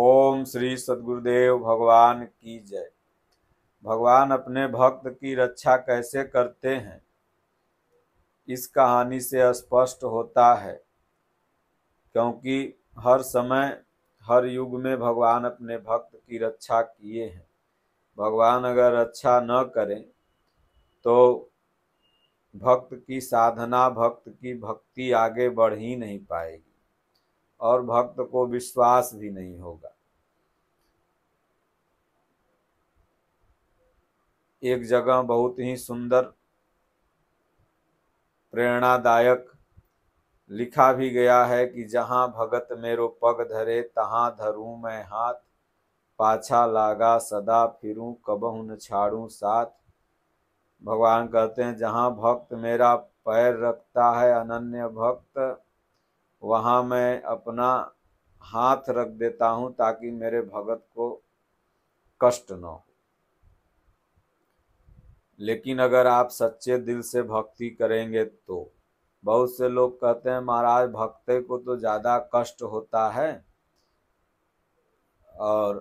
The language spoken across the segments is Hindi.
ओम श्री सदगुरुदेव भगवान की जय भगवान अपने भक्त की रक्षा कैसे करते हैं इस कहानी से स्पष्ट होता है क्योंकि हर समय हर युग में भगवान अपने भक्त की रक्षा किए हैं भगवान अगर रक्षा न करें तो भक्त की साधना भक्त की भक्ति आगे बढ़ ही नहीं पाएगी और भक्त को विश्वास भी नहीं होगा एक जगह बहुत ही सुंदर प्रेरणादायक लिखा भी गया है कि जहाँ भगत मेरो पग धरे तहाँ धरूँ मैं हाथ पाछा लागा सदा फिरूं कबहू न छाड़ू साथ भगवान कहते हैं जहाँ भक्त मेरा पैर रखता है अनन्य भक्त वहाँ मैं अपना हाथ रख देता हूँ ताकि मेरे भगत को कष्ट न हो लेकिन अगर आप सच्चे दिल से भक्ति करेंगे तो बहुत से लोग कहते हैं महाराज भक्ते को तो ज़्यादा कष्ट होता है और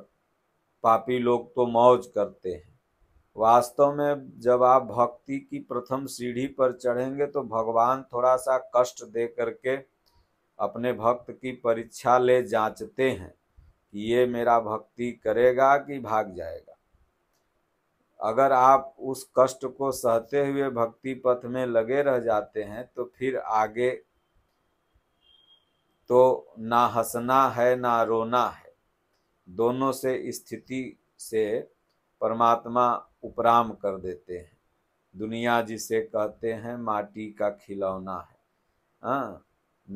पापी लोग तो मौज करते हैं वास्तव में जब आप भक्ति की प्रथम सीढ़ी पर चढ़ेंगे तो भगवान थोड़ा सा कष्ट दे करके अपने भक्त की परीक्षा ले जांचते हैं कि ये मेरा भक्ति करेगा कि भाग जाएगा अगर आप उस कष्ट को सहते हुए भक्ति पथ में लगे रह जाते हैं तो फिर आगे तो ना हंसना है ना रोना है दोनों से स्थिति से परमात्मा उपराम कर देते हैं दुनिया जिसे कहते हैं माटी का खिलौना है हाँ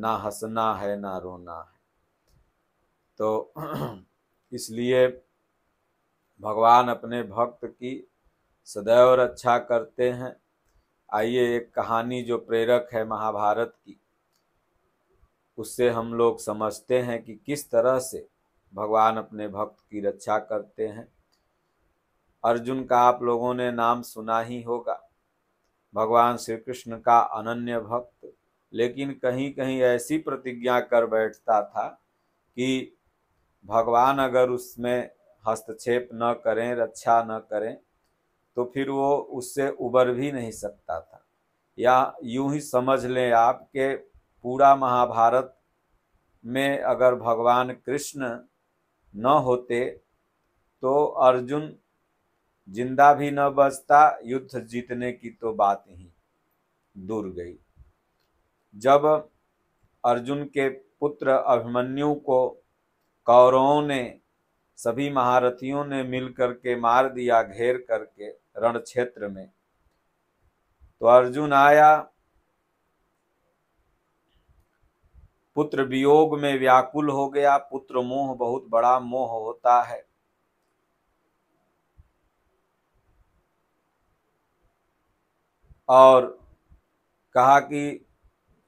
ना हंसना है ना रोना है तो इसलिए भगवान अपने भक्त की सदैव रक्षा करते हैं आइए एक कहानी जो प्रेरक है महाभारत की उससे हम लोग समझते हैं कि किस तरह से भगवान अपने भक्त की रक्षा करते हैं अर्जुन का आप लोगों ने नाम सुना ही होगा भगवान श्री कृष्ण का अनन्य भक्त लेकिन कहीं कहीं ऐसी प्रतिज्ञा कर बैठता था कि भगवान अगर उसमें हस्तक्षेप न करें रक्षा न करें तो फिर वो उससे उबर भी नहीं सकता था या यूं ही समझ लें आप के पूरा महाभारत में अगर भगवान कृष्ण न होते तो अर्जुन जिंदा भी न बचता युद्ध जीतने की तो बात ही दूर गई जब अर्जुन के पुत्र अभिमन्यु को कौरवों ने सभी महारथियों ने मिलकर के मार दिया घेर करके रण क्षेत्र में तो अर्जुन आया पुत्र वियोग में व्याकुल हो गया पुत्र मोह बहुत बड़ा मोह होता है और कहा कि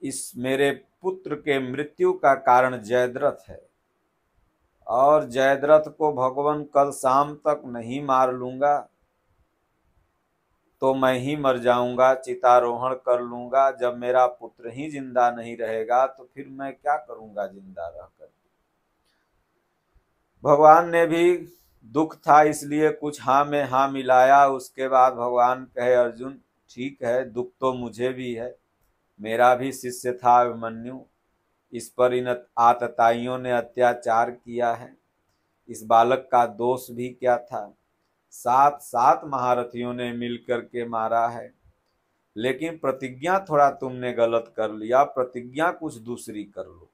इस मेरे पुत्र के मृत्यु का कारण जयद्रथ है और जयद्रथ को भगवान कल शाम तक नहीं मार लूंगा तो मैं ही मर जाऊंगा चितारोहण कर लूंगा जब मेरा पुत्र ही जिंदा नहीं रहेगा तो फिर मैं क्या करूंगा जिंदा रहकर भगवान ने भी दुख था इसलिए कुछ हाँ में हाँ मिलाया उसके बाद भगवान कहे अर्जुन ठीक है दुख तो मुझे भी है मेरा भी शिष्य था अभिमन्यु इस पर इन आतताइयों ने अत्याचार किया है इस बालक का दोष भी क्या था सात सात महारथियों ने मिलकर के मारा है लेकिन प्रतिज्ञा थोड़ा तुमने गलत कर लिया प्रतिज्ञा कुछ दूसरी कर लो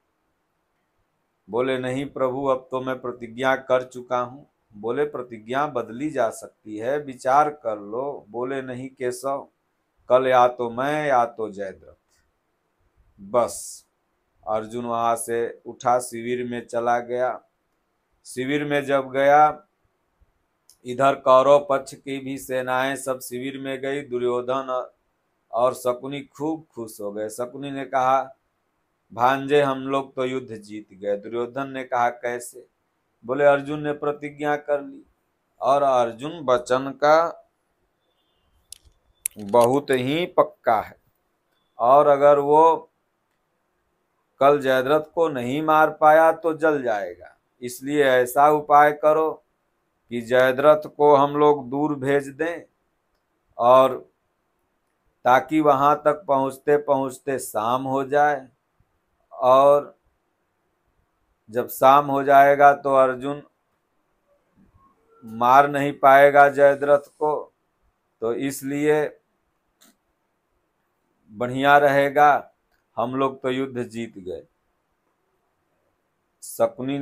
बोले नहीं प्रभु अब तो मैं प्रतिज्ञा कर चुका हूँ बोले प्रतिज्ञा बदली जा सकती है विचार कर लो बोले नहीं केशव कल या तो मैं या तो जयद्रथ बस अर्जुन वहाँ से उठा शिविर में चला गया शिविर में जब गया इधर कौरव पक्ष की भी सेनाएं सब शिविर में गई दुर्योधन और शकुनी खूब खुश हो गए शकुनी ने कहा भांजे हम लोग तो युद्ध जीत गए दुर्योधन ने कहा कैसे बोले अर्जुन ने प्रतिज्ञा कर ली और अर्जुन वचन का बहुत ही पक्का है और अगर वो कल जयद्रथ को नहीं मार पाया तो जल जाएगा इसलिए ऐसा उपाय करो कि जयद्रथ को हम लोग दूर भेज दें और ताकि वहाँ तक पहुँचते पहुँचते शाम हो जाए और जब शाम हो जाएगा तो अर्जुन मार नहीं पाएगा जयद्रथ को तो इसलिए बढ़िया रहेगा हम लोग तो युद्ध जीत गए शकुनी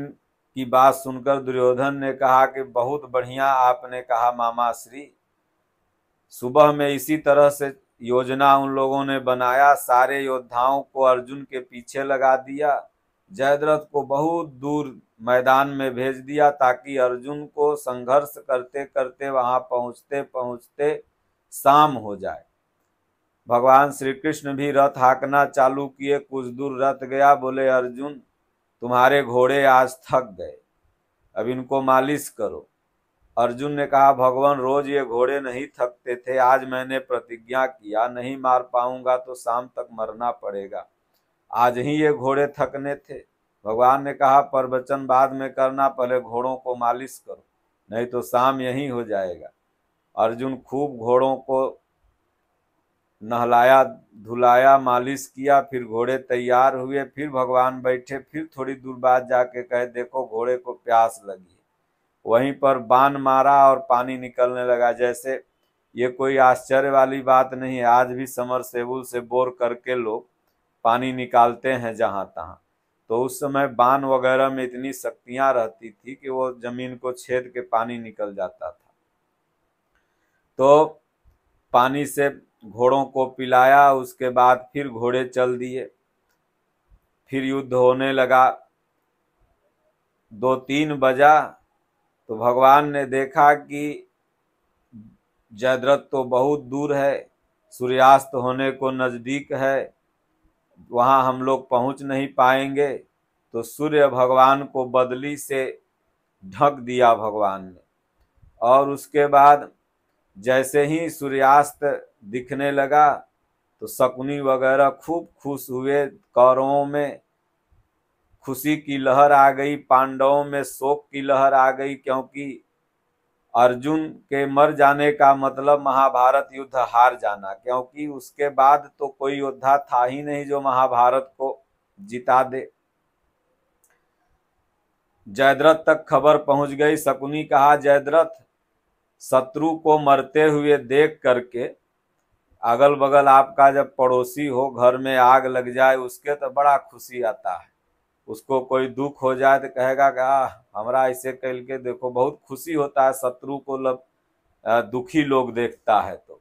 की बात सुनकर दुर्योधन ने कहा कि बहुत बढ़िया आपने कहा मामा श्री सुबह में इसी तरह से योजना उन लोगों ने बनाया सारे योद्धाओं को अर्जुन के पीछे लगा दिया जयद्रथ को बहुत दूर मैदान में भेज दिया ताकि अर्जुन को संघर्ष करते करते वहां पहुंचते पहुंचते शाम हो जाए भगवान श्री कृष्ण भी रथ हाकना चालू किए कुछ दूर रथ गया बोले अर्जुन तुम्हारे घोड़े आज थक गए अब इनको मालिश करो अर्जुन ने कहा भगवान रोज ये घोड़े नहीं थकते थे आज मैंने प्रतिज्ञा किया नहीं मार पाऊंगा तो शाम तक मरना पड़ेगा आज ही ये घोड़े थकने थे भगवान ने कहा प्रवचन बाद में करना पहले घोड़ों को मालिश करो नहीं तो शाम यही हो जाएगा अर्जुन खूब घोड़ों को नहलाया धुलाया मालिश किया फिर घोड़े तैयार हुए फिर भगवान बैठे फिर थोड़ी दूर बाद जाके कहे देखो घोड़े को प्यास लगी वहीं पर बान मारा और पानी निकलने लगा जैसे ये कोई आश्चर्य वाली बात नहीं आज भी समर सेबुल से बोर करके लोग पानी निकालते हैं जहाँ तहाँ तो उस समय बान वगैरह में इतनी शक्तियाँ रहती थी कि वो जमीन को छेद के पानी निकल जाता था तो पानी से घोड़ों को पिलाया उसके बाद फिर घोड़े चल दिए फिर युद्ध होने लगा दो तीन बजा तो भगवान ने देखा कि जयद्रथ तो बहुत दूर है सूर्यास्त होने को नज़दीक है वहाँ हम लोग पहुँच नहीं पाएंगे तो सूर्य भगवान को बदली से ढक दिया भगवान ने और उसके बाद जैसे ही सूर्यास्त दिखने लगा तो शकुनी वगैरह खूब खुश हुए कौरवों में खुशी की लहर आ गई पांडवों में शोक की लहर आ गई क्योंकि अर्जुन के मर जाने का मतलब महाभारत युद्ध हार जाना क्योंकि उसके बाद तो कोई योद्धा था ही नहीं जो महाभारत को जिता दे जयद्रथ तक खबर पहुंच गई शकुनी कहा जयद्रथ शत्रु को मरते हुए देख करके अगल बगल आपका जब पड़ोसी हो घर में आग लग जाए उसके तो बड़ा खुशी आता है उसको कोई दुख हो जाए तो कहेगा कि आ हमारा ऐसे कह के देखो बहुत खुशी होता है शत्रु को लब दुखी लोग देखता है तो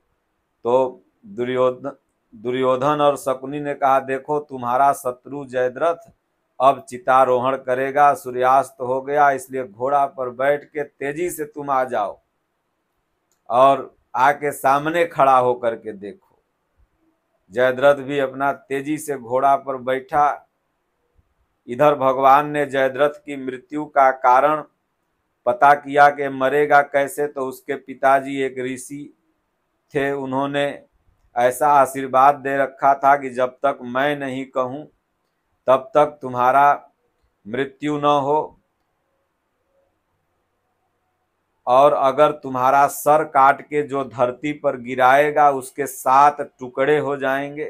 तो दुर्योधन दुर्योधन और शकुनी ने कहा देखो तुम्हारा शत्रु जयद्रथ अब चितारोहण करेगा सूर्यास्त हो गया इसलिए घोड़ा पर बैठ के तेजी से तुम आ जाओ और आके सामने खड़ा होकर के देखो जयद्रथ भी अपना तेजी से घोड़ा पर बैठा इधर भगवान ने जयद्रथ की मृत्यु का कारण पता किया कि मरेगा कैसे तो उसके पिताजी एक ऋषि थे उन्होंने ऐसा आशीर्वाद दे रखा था कि जब तक मैं नहीं कहूँ तब तक तुम्हारा मृत्यु न हो और अगर तुम्हारा सर काट के जो धरती पर गिराएगा उसके सात टुकड़े हो जाएंगे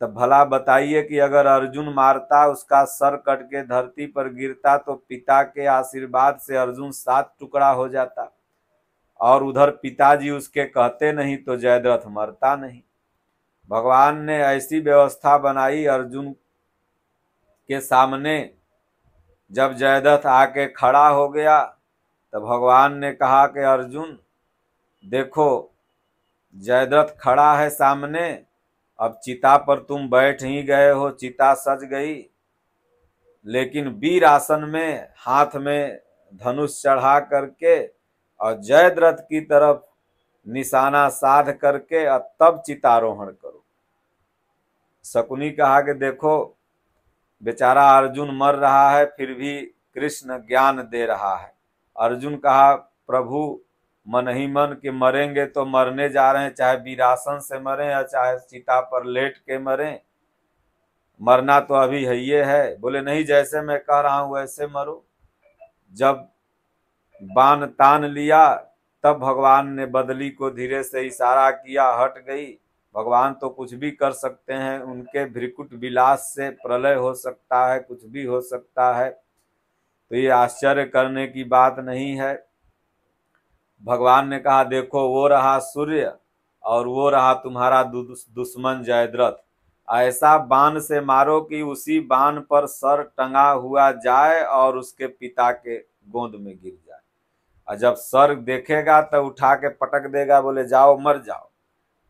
तब भला बताइए कि अगर अर्जुन मारता उसका सर कट के धरती पर गिरता तो पिता के आशीर्वाद से अर्जुन सात टुकड़ा हो जाता और उधर पिताजी उसके कहते नहीं तो जयद्रथ मरता नहीं भगवान ने ऐसी व्यवस्था बनाई अर्जुन के सामने जब जयद्रथ आके खड़ा हो गया तो भगवान ने कहा कि अर्जुन देखो जयद्रथ खड़ा है सामने अब चिता पर तुम बैठ ही गए हो चिता सज गई लेकिन वीर आसन में हाथ में धनुष चढ़ा करके और जयद्रथ की तरफ निशाना साध करके और तब चितारोहण करो शकुनी कहा कि देखो बेचारा अर्जुन मर रहा है फिर भी कृष्ण ज्ञान दे रहा है अर्जुन कहा प्रभु मन ही मन के मरेंगे तो मरने जा रहे हैं चाहे वीरासन से मरें या चाहे सीता पर लेट के मरें मरना तो अभी है ये है बोले नहीं जैसे मैं कह रहा हूँ वैसे मरो जब बाण तान लिया तब भगवान ने बदली को धीरे से इशारा किया हट गई भगवान तो कुछ भी कर सकते हैं उनके भ्रिकुट विलास से प्रलय हो सकता है कुछ भी हो सकता है तो ये आश्चर्य करने की बात नहीं है भगवान ने कहा देखो वो रहा सूर्य और वो रहा तुम्हारा दुश्मन जयद्रथ ऐसा बाण से मारो कि उसी बाण पर सर टंगा हुआ जाए और उसके पिता के गोद में गिर जाए और जब सर देखेगा तो उठा के पटक देगा बोले जाओ मर जाओ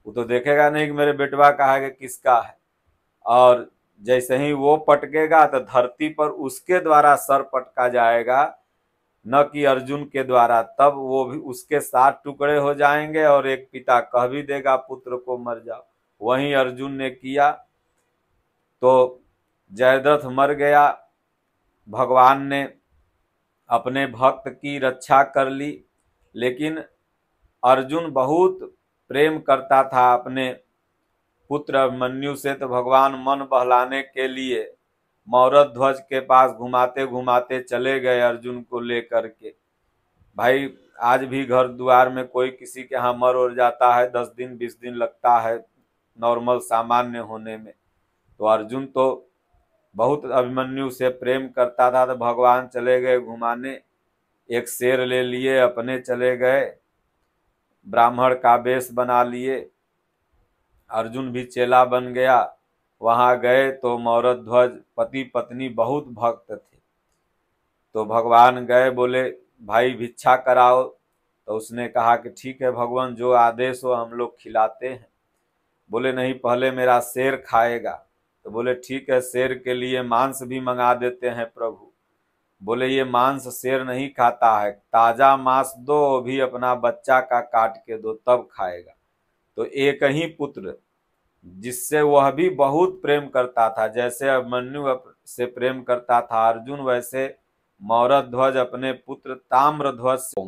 वो तो देखेगा नहीं कि मेरे बेटवा कहा है कि किसका है और जैसे ही वो पटकेगा तो धरती पर उसके द्वारा सर पटका जाएगा न कि अर्जुन के द्वारा तब वो भी उसके साथ टुकड़े हो जाएंगे और एक पिता कह भी देगा पुत्र को मर जाओ वहीं अर्जुन ने किया तो जयद्रथ मर गया भगवान ने अपने भक्त की रक्षा कर ली लेकिन अर्जुन बहुत प्रेम करता था अपने पुत्र अभिमन्यु से तो भगवान मन बहलाने के लिए मौरत ध्वज के पास घुमाते घुमाते चले गए अर्जुन को लेकर के भाई आज भी घर द्वार में कोई किसी के यहाँ मर और जाता है दस दिन बीस दिन लगता है नॉर्मल सामान्य होने में तो अर्जुन तो बहुत अभिमन्यु से प्रेम करता था तो भगवान चले गए घुमाने एक शेर ले लिए अपने चले गए ब्राह्मण का बेस बना लिए अर्जुन भी चेला बन गया वहां गए तो मौरत ध्वज पति पत्नी बहुत भक्त थे तो भगवान गए बोले भाई भिक्षा कराओ तो उसने कहा कि ठीक है भगवान जो आदेश हो हम लोग खिलाते हैं बोले नहीं पहले मेरा शेर खाएगा तो बोले ठीक है शेर के लिए मांस भी मंगा देते हैं प्रभु बोले ये मांस शेर नहीं खाता है ताज़ा मांस दो भी अपना बच्चा का काट के दो तब खाएगा तो एक ही पुत्र जिससे वह भी बहुत प्रेम करता था जैसे अभिमन्यु से प्रेम करता था अर्जुन वैसे मौरध्वज अपने पुत्र ताम्रध्वज से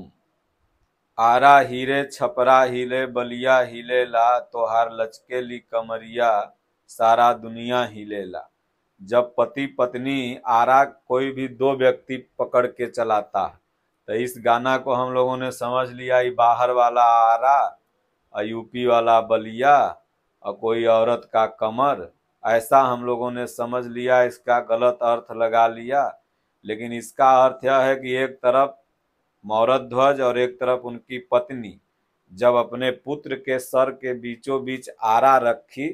आरा हीरे छपरा हिले बलिया हिले ला तोहार लचके ली कमरिया सारा दुनिया हिले ला जब पति पत्नी आरा कोई भी दो व्यक्ति पकड़ के चलाता तो इस गाना को हम लोगों ने समझ लिया ये बाहर वाला आरा और यूपी वाला बलिया और कोई औरत का कमर ऐसा हम लोगों ने समझ लिया इसका गलत अर्थ लगा लिया लेकिन इसका अर्थ यह है कि एक तरफ मौरत ध्वज और एक तरफ उनकी पत्नी जब अपने पुत्र के सर के बीचों बीच आरा रखी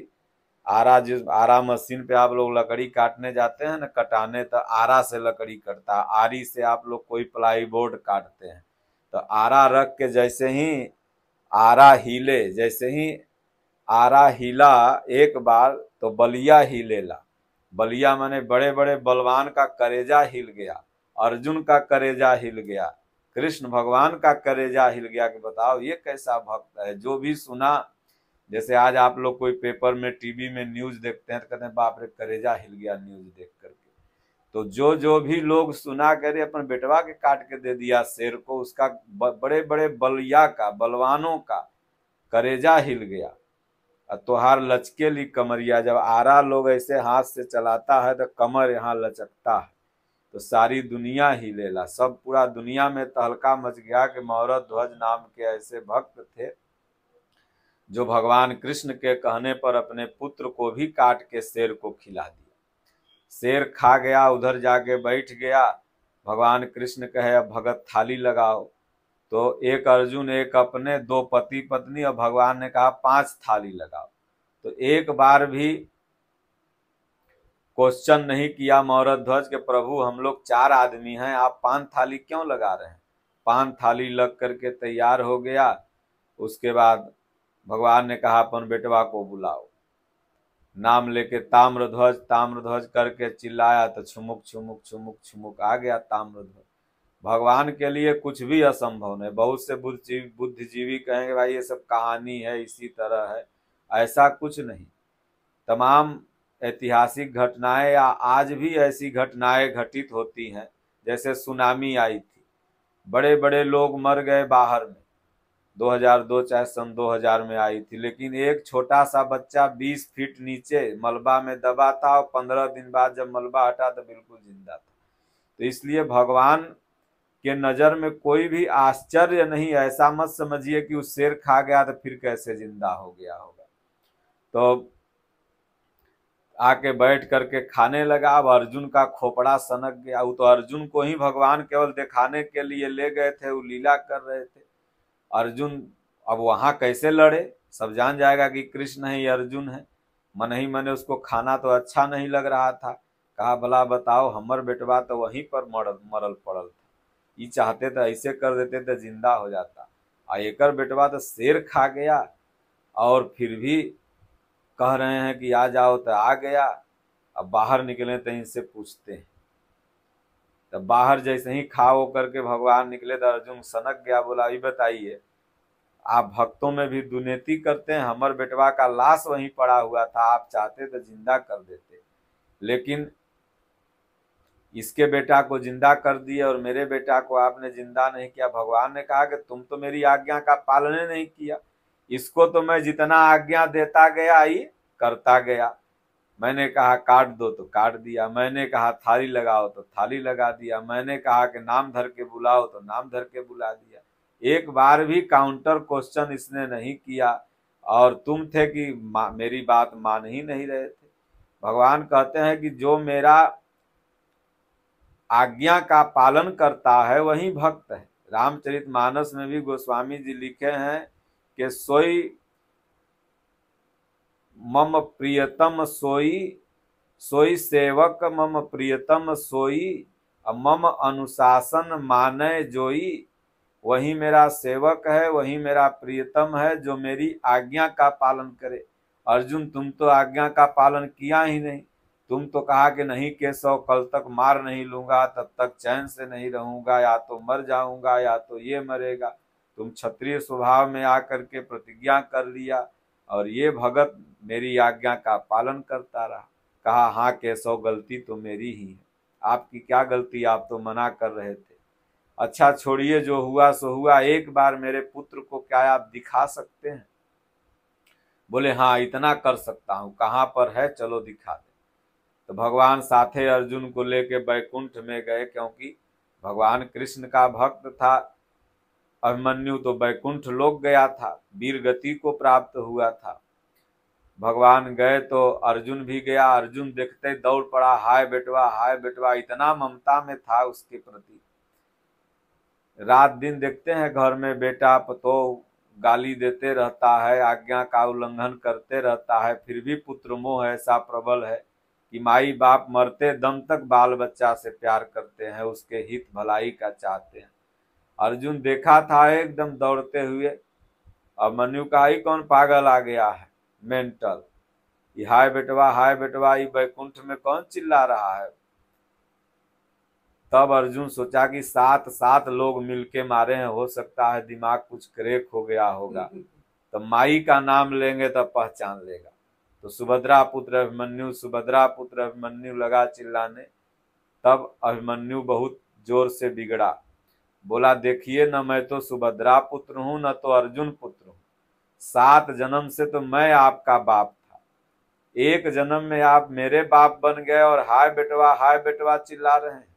आरा जिस आरा मशीन पे आप लोग लकड़ी काटने जाते हैं ना कटाने तो आरा से लकड़ी कटता आरी से आप लोग कोई प्लाई बोर्ड काटते हैं तो आरा रख के जैसे ही आरा हिले जैसे ही आरा हिला एक बार तो बलिया ही लेला बलिया माने बड़े बड़े बलवान का करेजा हिल गया अर्जुन का करेजा हिल गया कृष्ण भगवान का करेजा हिल गया कि बताओ ये कैसा भक्त है जो भी सुना जैसे आज आप लोग कोई पेपर में टीवी में न्यूज देखते हैं तो कहते हैं बाप रे करेजा हिल गया न्यूज देख करके तो जो जो भी लोग सुना करे अपन बेटवा के काट के दे दिया शेर को उसका बड़े बड़े बलिया का बलवानों का करेजा हिल गया तोहार लचकेली कमरिया जब आरा लोग ऐसे हाथ से चलाता है तो कमर यहाँ लचकता है तो सारी दुनिया ही लेला सब पूरा दुनिया में तहलका तो मच गया कि मौरत ध्वज नाम के ऐसे भक्त थे जो भगवान कृष्ण के कहने पर अपने पुत्र को भी काट के शेर को खिला दिया शेर खा गया उधर जाके बैठ गया भगवान कृष्ण कहे अब भगत थाली लगाओ तो एक अर्जुन एक अपने दो पति पत्नी और भगवान ने कहा पांच थाली लगाओ तो एक बार भी क्वेश्चन नहीं किया ध्वज के प्रभु हम लोग चार आदमी हैं आप पान थाली क्यों लगा रहे हैं पान थाली लग करके तैयार हो गया उसके बाद भगवान ने कहा अपन बेटवा को बुलाओ नाम लेके ताम्रध्वज ताम्रध्वज करके चिल्लाया तो छुमुक छुमुक छुमुक छुमुक आ गया ताम्रध्वज भगवान के लिए कुछ भी असंभव नहीं बहुत से बुद्धिजीवी बुद्धिजीवी कहेंगे भाई ये सब कहानी है इसी तरह है ऐसा कुछ नहीं तमाम ऐतिहासिक घटनाएं या आज भी ऐसी घटनाएं घटित होती हैं जैसे सुनामी आई थी बड़े बड़े लोग मर गए बाहर में 2002 चाहे सन 2000 में आई थी लेकिन एक छोटा सा बच्चा 20 फीट नीचे मलबा में दबा था और 15 दिन बाद जब मलबा हटा तो बिल्कुल जिंदा था तो इसलिए भगवान कि नज़र में कोई भी आश्चर्य नहीं ऐसा मत समझिए कि उस शेर खा गया तो फिर कैसे जिंदा हो गया होगा तो आके बैठ करके खाने लगा अब अर्जुन का खोपड़ा सनक गया वो तो अर्जुन को ही भगवान केवल दिखाने के लिए ले गए थे वो लीला कर रहे थे अर्जुन अब वहाँ कैसे लड़े सब जान जाएगा कि कृष्ण है अर्जुन है मन ही मन उसको खाना तो अच्छा नहीं लग रहा था कहा भला बताओ हमर बेटवा तो वहीं पर मरल मरल पड़ल था ये चाहते तो ऐसे कर देते तो जिंदा हो जाता और एक बेटवा तो शेर खा गया और फिर भी कह रहे हैं कि आ जाओ तो आ गया अब बाहर निकले तो इनसे पूछते हैं तो बाहर जैसे ही खा वो करके भगवान निकले तो अर्जुन सनक गया बोला अभी बताइए आप भक्तों में भी दुनेती करते हैं हमार बेटवा का लाश वहीं पड़ा हुआ था आप चाहते तो जिंदा कर देते लेकिन इसके बेटा को जिंदा कर दिए और मेरे बेटा को आपने जिंदा नहीं किया भगवान ने कहा कि तुम तो मेरी आज्ञा का पालन नहीं किया इसको तो मैं जितना आज्ञा देता गया ही करता गया मैंने कहा काट दो तो काट दिया मैंने कहा थाली लगाओ तो थाली लगा दिया मैंने कहा कि नाम धर के बुलाओ तो नाम धर के बुला दिया एक बार भी काउंटर क्वेश्चन इसने नहीं किया और तुम थे कि मेरी बात मान ही नहीं रहे थे भगवान कहते हैं कि जो मेरा आज्ञा का पालन करता है वही भक्त है रामचरित मानस में भी गोस्वामी जी लिखे हैं कि सोई मम प्रियतम सोई सोई सेवक मम प्रियतम सोई मम अनुशासन माने जोई वही मेरा सेवक है वही मेरा प्रियतम है जो मेरी आज्ञा का पालन करे अर्जुन तुम तो आज्ञा का पालन किया ही नहीं तुम तो कहा कि नहीं केशव कल तक मार नहीं लूंगा तब तक चैन से नहीं रहूंगा या तो मर जाऊंगा या तो ये मरेगा तुम क्षत्रिय स्वभाव में आकर के प्रतिज्ञा कर लिया और ये भगत मेरी आज्ञा का पालन करता रहा कहा हाँ केशव गलती तो मेरी ही है आपकी क्या गलती आप तो मना कर रहे थे अच्छा छोड़िए जो हुआ सो हुआ एक बार मेरे पुत्र को क्या आप दिखा सकते हैं बोले हाँ इतना कर सकता हूँ कहाँ पर है चलो दिखा दे तो भगवान साथे अर्जुन को लेके बैकुंठ में गए क्योंकि भगवान कृष्ण का भक्त था अभिमन्यु तो बैकुंठ लोक गया था वीर गति को प्राप्त हुआ था भगवान गए तो अर्जुन भी गया अर्जुन देखते दौड़ पड़ा हाय बेटवा हाय बेटवा इतना ममता में था उसके प्रति रात दिन देखते हैं घर में बेटा पतो गाली देते रहता है आज्ञा का उल्लंघन करते रहता है फिर भी पुत्र मोह ऐसा प्रबल है कि माई बाप मरते दम तक बाल बच्चा से प्यार करते हैं उसके हित भलाई का चाहते हैं अर्जुन देखा था एकदम दौड़ते हुए अब मनु का ही कौन पागल आ गया है मेंटल ये हाय बेटवा हाय बेटवा ये बैकुंठ में कौन चिल्ला रहा है तब अर्जुन सोचा कि सात सात लोग मिलके मारे हैं हो सकता है दिमाग कुछ क्रेक हो गया होगा तो माई का नाम लेंगे तब तो पहचान लेगा तो सुभद्रा पुत्र अभिमन्यु सुभद्रा पुत्र अभिमन्यु लगा चिल्लाने तब अभिमन्यु बहुत जोर से बिगड़ा बोला देखिए न मैं तो सुभद्रा पुत्र हूँ न तो अर्जुन पुत्र हूं सात जन्म से तो मैं आपका बाप था एक जन्म में आप मेरे बाप बन गए और हाय बेटवा हाय बेटवा चिल्ला रहे हैं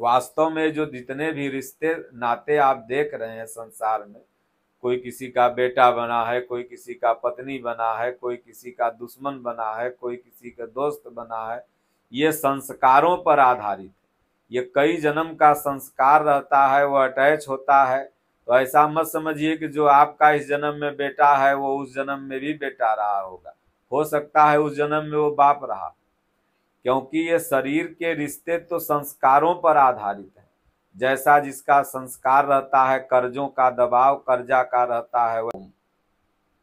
वास्तव में जो जितने भी रिश्ते नाते आप देख रहे हैं संसार में कोई किसी का बेटा बना है कोई किसी का पत्नी बना है कोई किसी का दुश्मन बना है कोई किसी का दोस्त बना है ये संस्कारों पर आधारित है ये कई जन्म का संस्कार रहता है वो अटैच होता है तो ऐसा मत समझिए कि जो आपका इस जन्म में बेटा है वो उस जन्म में भी बेटा रहा होगा हो सकता है उस जन्म में वो बाप रहा क्योंकि ये शरीर के रिश्ते तो संस्कारों पर आधारित है जैसा जिसका संस्कार रहता है कर्जों का दबाव कर्जा का रहता है वह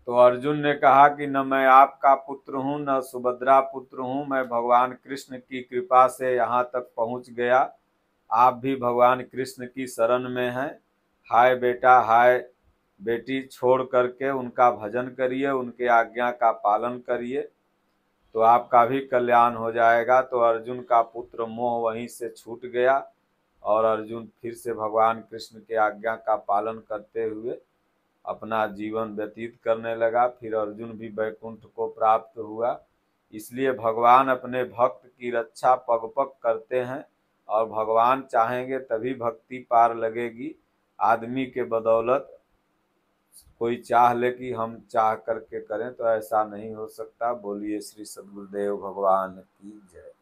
तो अर्जुन ने कहा कि न मैं आपका पुत्र हूँ न सुभद्रा पुत्र हूँ मैं भगवान कृष्ण की कृपा से यहाँ तक पहुँच गया आप भी भगवान कृष्ण की शरण में हैं हाय बेटा हाय बेटी छोड़ करके उनका भजन करिए उनके आज्ञा का पालन करिए तो आपका भी कल्याण हो जाएगा तो अर्जुन का पुत्र मोह वहीं से छूट गया और अर्जुन फिर से भगवान कृष्ण के आज्ञा का पालन करते हुए अपना जीवन व्यतीत करने लगा फिर अर्जुन भी वैकुंठ को प्राप्त हुआ इसलिए भगवान अपने भक्त की रक्षा पग पग करते हैं और भगवान चाहेंगे तभी भक्ति पार लगेगी आदमी के बदौलत कोई चाह ले कि हम चाह करके करें तो ऐसा नहीं हो सकता बोलिए श्री सदगुरुदेव भगवान की जय